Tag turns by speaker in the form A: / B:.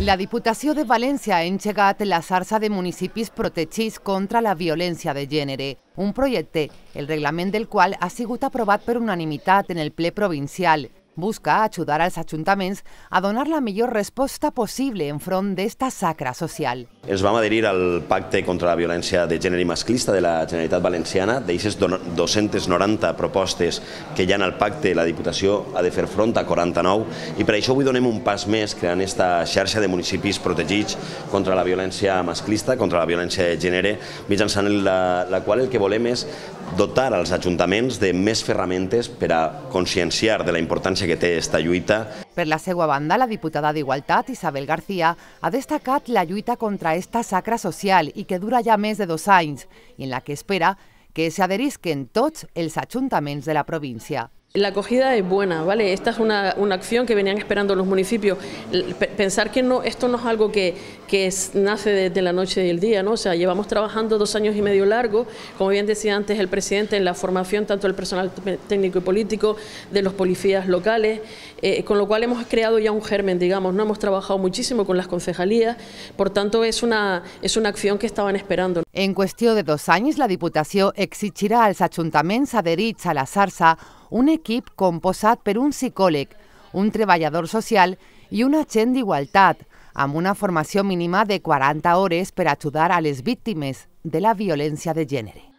A: La Diputación de Valencia ha enchegado la zarza de municipis protegits contra la violencia de género. un projecte, el reglamento del cual ha sigut aprobado per unanimidad en el ple provincial. busca ajudar als ajuntaments a donar la millor resposta possible enfront d'esta sacra social.
B: Ens vam adherir al Pacte contra la Violència de Gènere i Masclista de la Generalitat Valenciana. D'eixes 290 propostes que hi ha al pacte, la Diputació ha de fer front a 49 i per això avui donem un pas més creant esta xarxa de municipis protegits contra la violència masclista, contra la violència de gènere, mitjançant la, la qual el que volem és dotar als ajuntaments de més ferramentes per a conscienciar de la importància importància que té aquesta lluita.
A: Per la seva banda, la diputada d'Igualtat, Isabel García, ha destacat la lluita contra esta sacra social i que dura ja més de dos anys, i en la que espera que s'adherisquen tots els ajuntaments de la província.
C: La acogida es buena, ¿vale? Esta es una, acción que venían esperando los municipios. Pensar que no, esto no es algo que, que nace de, la noche y el día, ¿no? O sea, llevamos trabajando dos años y medio largo, como bien decía antes el presidente, en la formación tanto del personal técnico y político, de los policías locales, eh, con lo cual hemos creado ya un germen, digamos, ¿no? Hemos trabajado muchísimo con las concejalías, por tanto es una, es una acción que estaban
A: esperando. En cuestión de dos años, la Diputación exigirá al de Ritz a la SARSA un equip composat per un psicòleg, un treballador social i un agent d'igualtat, amb una formació mínima de 40 hores per ajudar a les víctimes de la violència de gènere.